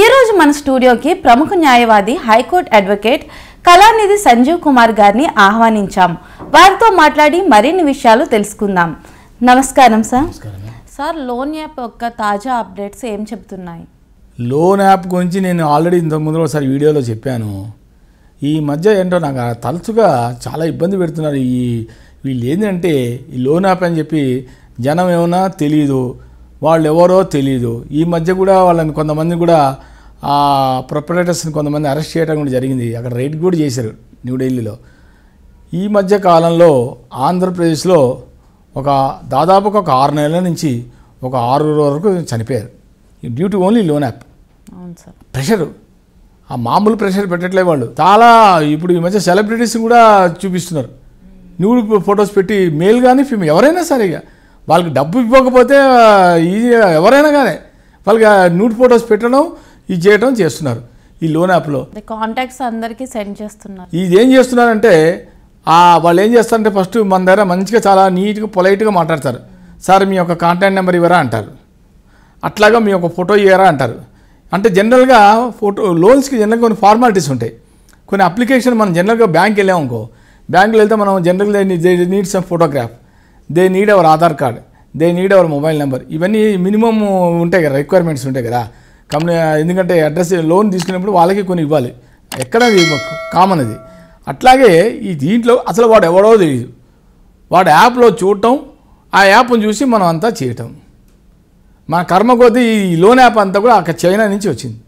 ఈరోజు మన స్టూడియోకి ప్రముఖ న్యాయవాది హైకోర్టు అడ్వకేట్ కళానిధి సంజీవ్ కుమార్ గారిని ఆహ్వానించాం వారితో మాట్లాడి మరిన్ని విషయాలు తెలుసుకుందాం నమస్కారం సార్ సార్ లోన్ యాప్ యొక్క తాజా అప్డేట్స్ ఏం చెప్తున్నాయి లోన్ యాప్ గురించి నేను ఆల్రెడీ ఇంతకు ముందు ఒకసారి వీడియోలో చెప్పాను ఈ మధ్య ఏంటో నాకు తరచుగా చాలా ఇబ్బంది పెడుతున్నారు ఈ వీళ్ళు ఏంటంటే ఈ లోన్ యాప్ అని చెప్పి జనం ఏమన్నా తెలియదు వాళ్ళు ఎవరో తెలియదు ఈ మధ్య కూడా వాళ్ళని కొంతమంది కూడా ఆ ప్రొపరేటర్స్ని కొంతమంది అరెస్ట్ చేయడం కూడా జరిగింది అక్కడ రైడ్ కూడా చేశారు న్యూఢిల్లీలో ఈ మధ్య కాలంలో ఆంధ్రప్రదేశ్లో ఒక దాదాపు ఒక ఆరు నెలల నుంచి ఒక ఆరు వరకు చనిపోయారు due to only loan app pressure ఆ మామూలు ప్రెషర్ పెట్టట్లే వాళ్ళు చాలా ఇప్పుడు ఈ మధ్య సెలబ్రిటీస్ కూడా చూపిస్తున్నారు నువ్వు ఫొటోస్ పెట్టి మేల్ కానీ ఫీమేల్ ఎవరైనా సరే ఇక వాళ్ళకి డబ్బు ఇవ్వకపోతే ఈజీగా ఎవరైనా కానీ వాళ్ళకి న్యూడ్ ఫొటోస్ పెట్టడం ఇది చేయడం చేస్తున్నారు ఈ లోన్ యాప్లో కాంటాక్ట్స్ అందరికీ సెండ్ చేస్తున్నారు ఇది ఏం చేస్తున్నారంటే వాళ్ళు ఏం చేస్తారంటే ఫస్ట్ మన దగ్గర మంచిగా చాలా నీట్గా పొలైట్గా మాట్లాడతారు సార్ మీ యొక్క కాంటాక్ట్ నెంబర్ ఇవ్వరా అంటారు అట్లాగా మీ యొక్క ఫోటో ఇవ్వరా అంటారు అంటే జనరల్గా ఫోటో లోన్స్కి జనరల్గా కొన్ని ఫార్మాలిటీస్ ఉంటాయి కొన్ని అప్లికేషన్ మనం జనరల్గా బ్యాంక్ వెళ్ళామనుకో బ్యాంకులో వెళ్తే మనం జనరల్గా they need some photograph they need our Aadhaar card they need our mobile number ఇవన్నీ మినిమమ్ ఉంటాయి కదా రిక్వైర్మెంట్స్ ఉంటాయి కదా కంపెనీ ఎందుకంటే అడ్రస్ లోన్ తీసుకునేప్పుడు వాళ్ళకి కొన్ని ఇవ్వాలి ఎక్కడ కామన్ అది అట్లాగే ఈ దీంట్లో అసలు వాడు ఎవడో తెలియదు వాడు యాప్లో చూడటం ఆ యాప్ను చూసి మనం అంతా చేయటం మన కర్మ కొద్దీ ఈ లోన్ యాప్ అంతా కూడా అక్కడ చైనా నుంచి వచ్చింది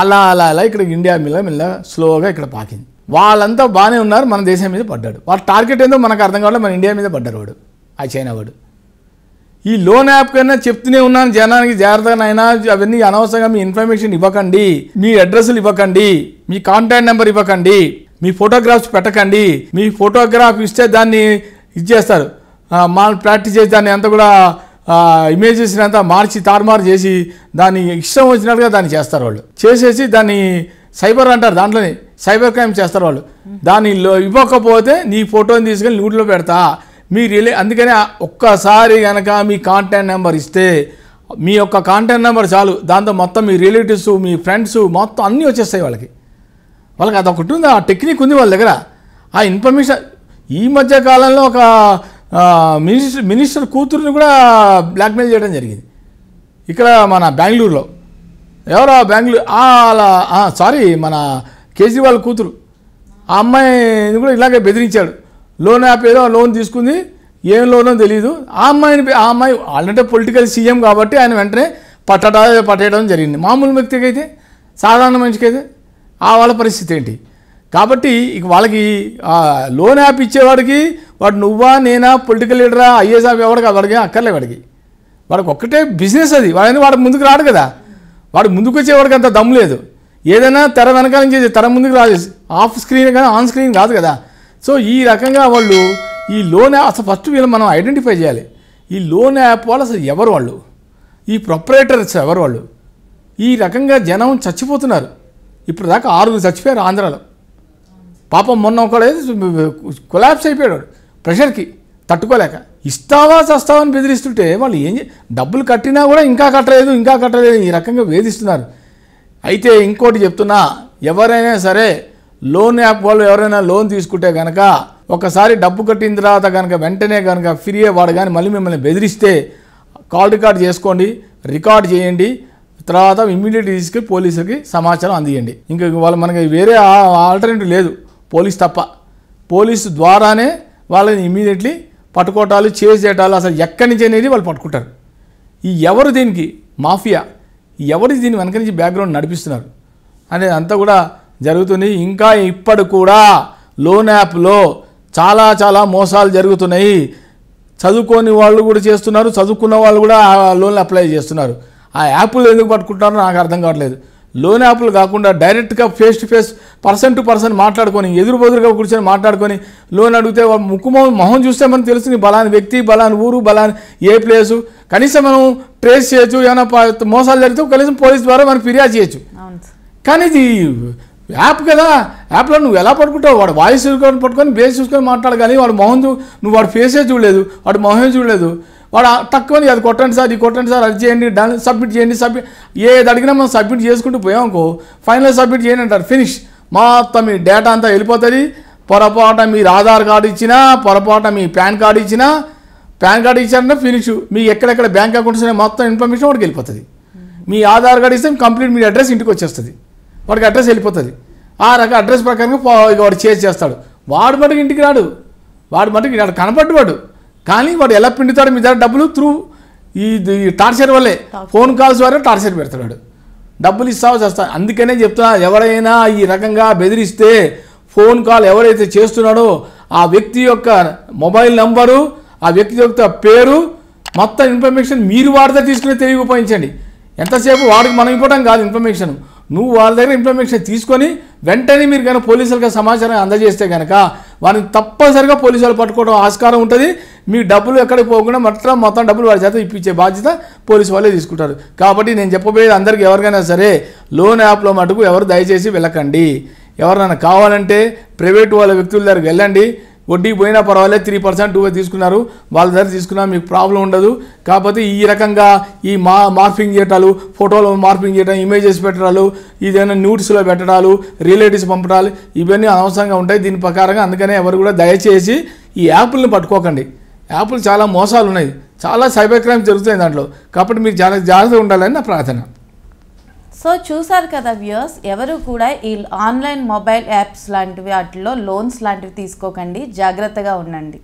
అలా అలా అలా ఇక్కడ ఇండియా మిల్ల మిల్ల స్లోగా ఇక్కడ పాకింది వాళ్ళంతా బాగానే ఉన్నారు మన దేశం మీద పడ్డాడు వాళ్ళ టార్గెట్ ఏందో మనకు అర్థం కావడం మన ఇండియా మీద పడ్డారు వాడు ఆ చైనా వాడు ఈ లోన్ యాప్ కన్నా చెప్తూనే ఉన్నాను జనానికి జాగ్రత్తగానైనా అవన్నీ అనవసరంగా మీ ఇన్ఫర్మేషన్ ఇవ్వకండి మీ అడ్రస్లు ఇవ్వకండి మీ కాంటాక్ట్ నెంబర్ ఇవ్వకండి మీ ఫోటోగ్రాఫ్స్ పెట్టకండి మీ ఫోటోగ్రాఫ్ ఇస్తే దాన్ని ఇచ్చేస్తారు మా ప్రాక్టీస్ చేసి దాన్ని అంతా కూడా ఇమేజెస్ని అంతా మార్చి తారుమారు చేసి దాన్ని ఇష్టం వచ్చినట్టుగా దాన్ని చేస్తారు వాళ్ళు చేసేసి దాన్ని సైబర్ అంటారు దాంట్లోనే సైబర్ క్రైమ్ చేస్తారు వాళ్ళు దాన్ని ఇవ్వకపోతే నీ ఫోటోని తీసుకొని నూట్లో పెడతా మీ రిలే అందుకనే ఒక్కసారి కనుక మీ కాంటాక్ట్ నెంబర్ ఇస్తే మీ యొక్క కాంటాక్ట్ నెంబర్ చాలు దాంతో మొత్తం మీ రిలేటివ్స్ మీ ఫ్రెండ్స్ మొత్తం అన్నీ వచ్చేస్తాయి వాళ్ళకి వాళ్ళకి అదొకటి ఉంది ఆ టెక్నిక్ ఉంది వాళ్ళ దగ్గర ఆ ఇన్ఫర్మేషన్ ఈ మధ్య కాలంలో ఒక మినిస్టర్ మినిస్టర్ కూతురుని కూడా బ్లాక్మెయిల్ చేయడం జరిగింది ఇక్కడ మన బెంగళూరులో ఎవరో బెంగళూరు అలా సారీ మన కేజ్రీవాల్ కూతురు ఆ అమ్మాయిని కూడా ఇలాగే బెదిరించాడు లోన్ యాప్ ఏదో లోన్ తీసుకుంది ఏం లోనో తెలియదు ఆ అమ్మాయిని ఆ అమ్మాయి ఆల్రెడీ పొలిటికల్ సీఎం కాబట్టి ఆయన వెంటనే పట్టడా పట్టేయడం జరిగింది మామూలు వ్యక్తికి అయితే సాధారణ మనిషికి అయితే ఆ వాళ్ళ పరిస్థితి ఏంటి కాబట్టి ఇక వాళ్ళకి లోన్ యాప్ ఇచ్చేవాడికి వాడు నువ్వా నేనా పొలిటికల్ లీడరా ఐఏఎస్ ఆఫ్ ఎవడికి వాడికి అక్కర్లే వాడికి వాడికి ఒక్కటే బిజినెస్ అది వాడని వాడు ముందుకు రాడు కదా వాడు ముందుకు వచ్చేవాడికి అంత దమ్ము లేదు ఏదైనా తెర వెనకాల నుంచి తెర ముందుకు రాదు ఆఫ్ స్క్రీన్ కానీ ఆన్ స్క్రీన్ కాదు కదా సో ఈ రకంగా వాళ్ళు ఈ లోన్ యాప్ అసలు ఫస్ట్ వీళ్ళు మనం ఐడెంటిఫై చేయాలి ఈ లోన్ యాప్ వాళ్ళు అసలు ఎవరు వాళ్ళు ఈ ప్రొపరేటర్స్ ఎవరు వాళ్ళు ఈ రకంగా జనం చచ్చిపోతున్నారు ఇప్పుడు దాకా ఆరుగురు చచ్చిపోయారు ఆంధ్రాలో పాపం మొన్న ఒకడైతే కొలాబ్స్ అయిపోయాడు ప్రెషర్కి తట్టుకోలేక ఇస్తావా చస్తావా అని బెదిరిస్తుంటే వాళ్ళు ఏం డబ్బులు కట్టినా కూడా ఇంకా కట్టలేదు ఇంకా కట్టలేదు ఈ రకంగా వేధిస్తున్నారు అయితే ఇంకోటి చెప్తున్నా ఎవరైనా సరే లోన్ యాప్ వాళ్ళు ఎవరైనా లోన్ తీసుకుంటే కనుక ఒకసారి డబ్బు కట్టిన తర్వాత కనుక వెంటనే కనుక ఫిరియే వాడు కానీ మళ్ళీ మిమ్మల్ని బెదిరిస్తే కాల్ రికార్డ్ చేసుకోండి రికార్డ్ చేయండి తర్వాత ఇమ్మీడియట్ తీసుకెళ్ళి పోలీసులకి సమాచారం అందియండి ఇంకా వాళ్ళు మనకి వేరే ఆల్టర్నేటివ్ లేదు పోలీస్ తప్ప పోలీసు ద్వారానే వాళ్ళని ఇమ్మీడియట్లీ పట్టుకోవటాలు చేసేయటాలు అసలు ఎక్కడి నుంచి అనేది వాళ్ళు పట్టుకుంటారు ఈ ఎవరు దీనికి మాఫియా ఎవరు దీని వెనక నుంచి బ్యాక్గ్రౌండ్ నడిపిస్తున్నారు అనేది అంతా కూడా జరుగుతుంది ఇంకా ఇప్పటి కూడా లోన్ యాప్లో చాలా చాలా మోసాలు జరుగుతున్నాయి చదువుకోని వాళ్ళు కూడా చేస్తున్నారు చదువుకున్న వాళ్ళు కూడా ఆ లోన్లు అప్లై చేస్తున్నారు ఆ యాప్లు ఎందుకు పట్టుకుంటారో నాకు అర్థం కావట్లేదు లోన్ యాప్లు కాకుండా డైరెక్ట్గా face to face person to person మాట్లాడుకొని ఎదురు బదురుగా కూర్చొని మాట్లాడుకొని లోన్ అడిగితే ముక్కు మొహం చూస్తే మనకు తెలుస్తుంది బలాని వ్యక్తి బలాని ఊరు బలాని ఏ ప్లేసు కనీసం మనం ట్రేస్ చేయొచ్చు ఏమైనా మోసాలు జరిగితే కనీసం పోలీస్ ద్వారా మనం ఫిర్యాదు చేయొచ్చు కానీ ఇది యాప్ కదా యాప్లో నువ్వు ఎలా పట్టుకుంటావు వాడు వాయిస్ చూసుకొని పట్టుకొని బేస్ చూసుకొని మాట్లాడగాలి వాడు మొహం నువ్వు వాడు ఫేసే చూడలేదు వాడు మొహమే చూడలేదు వాడు తక్కువ మంది అది కొట్టండి సార్ ఇది కొట్టండి సార్ అది చేయండి దాన్ని సబ్మిట్ చేయండి సబ్మిట్ ఏది అడిగినా మనం సబ్మిట్ చేసుకుంటూ పోయామనుకో ఫైనల్ సబ్మిట్ చేయండి అంటారు ఫినిష్ మొత్తం మీ డేటా అంతా వెళ్ళిపోతుంది పొరపాట మీరు ఆధార్ కార్డు ఇచ్చినా పొరపాట మీ పాన్ కార్డు ఇచ్చినా పాన్ కార్డు ఇచ్చారంటే ఫినిష్ మీ ఎక్కడెక్కడ బ్యాంక్ అకౌంట్స్ మొత్తం ఇన్ఫర్మేషన్ వాడికి వెళ్ళిపోతుంది మీ ఆధార్ కార్డు ఇస్తే కంప్లీట్ మీ అడ్రస్ ఇంటికి వచ్చేస్తుంది వాడికి అడ్రస్ వెళ్ళిపోతుంది ఆ రక అడ్రస్ ప్రకారంగా వాడు చేసి చేస్తాడు వాడు మటుకు ఇంటికి రాడు వాడు మటుకు కనపడ్డు వాడు కానీ వాడు ఎలా పిండుతాడు మీ దగ్గర డబ్బులు త్రూ ఈ టార్చర్ వల్లే ఫోన్ కాల్స్ ద్వారా టార్చర్ పెడతాడు డబ్బులు ఇస్తావా చేస్తా అందుకనే చెప్తా ఎవరైనా ఈ రకంగా బెదిరిస్తే ఫోన్ కాల్ ఎవరైతే చేస్తున్నాడో ఆ వ్యక్తి యొక్క మొబైల్ నంబరు ఆ వ్యక్తి యొక్క పేరు మొత్తం ఇన్ఫర్మేషన్ మీరు వాడితే దగ్గర తీసుకునే తెలివి ఉపయోగించండి ఎంతసేపు వాడికి మనం ఇవ్వడం కాదు ఇన్ఫర్మేషన్ నువ్వు వాళ్ళ దగ్గర ఇన్ఫర్మేషన్ తీసుకొని వెంటనే మీరు కనుక పోలీసులకు సమాచారం అందజేస్తే కనుక వారిని తప్పనిసరిగా పోలీసు వాళ్ళు పట్టుకోవడం ఆస్కారం ఉంటుంది మీ డబ్బులు ఎక్కడికి పోకుండా మొత్తం మొత్తం డబ్బులు వారి చేత ఇప్పించే బాధ్యత పోలీసు వాళ్ళే తీసుకుంటారు కాబట్టి నేను చెప్పబోయేది అందరికీ ఎవరికైనా సరే లోన్ యాప్లో మటుకు ఎవరు దయచేసి వెళ్ళకండి ఎవరినైనా కావాలంటే ప్రైవేట్ వాళ్ళ వ్యక్తుల దగ్గరికి వెళ్ళండి వడ్డీ పోయినా పర్వాలేదు త్రీ పర్సెంట్ తీసుకున్నారు వాళ్ళ దగ్గర తీసుకున్నా మీకు ప్రాబ్లం ఉండదు కాకపోతే ఈ రకంగా ఈ మా మార్పింగ్ చేయటాలు ఫోటోలు మార్పింగ్ చేయటం ఇమేజెస్ పెట్టడాలు ఏదైనా న్యూట్స్లో పెట్టడాలు రిలేటివ్స్ పంపడాలు ఇవన్నీ అనవసరంగా ఉంటాయి దీని ప్రకారంగా అందుకనే ఎవరు కూడా దయచేసి ఈ యాప్లను పట్టుకోకండి యాప్లు చాలా మోసాలు ఉన్నాయి చాలా సైబర్ క్రైమ్ జరుగుతాయి దాంట్లో కాబట్టి మీరు చాలా జాగ్రత్తగా ఉండాలని నా ప్రార్థన సో చూసారు కదా వ్యూస్ ఎవరు కూడా ఈ ఆన్లైన్ మొబైల్ యాప్స్ లాంటివి వాటిలో లోన్స్ లాంటివి తీసుకోకండి జాగ్రత్తగా ఉండండి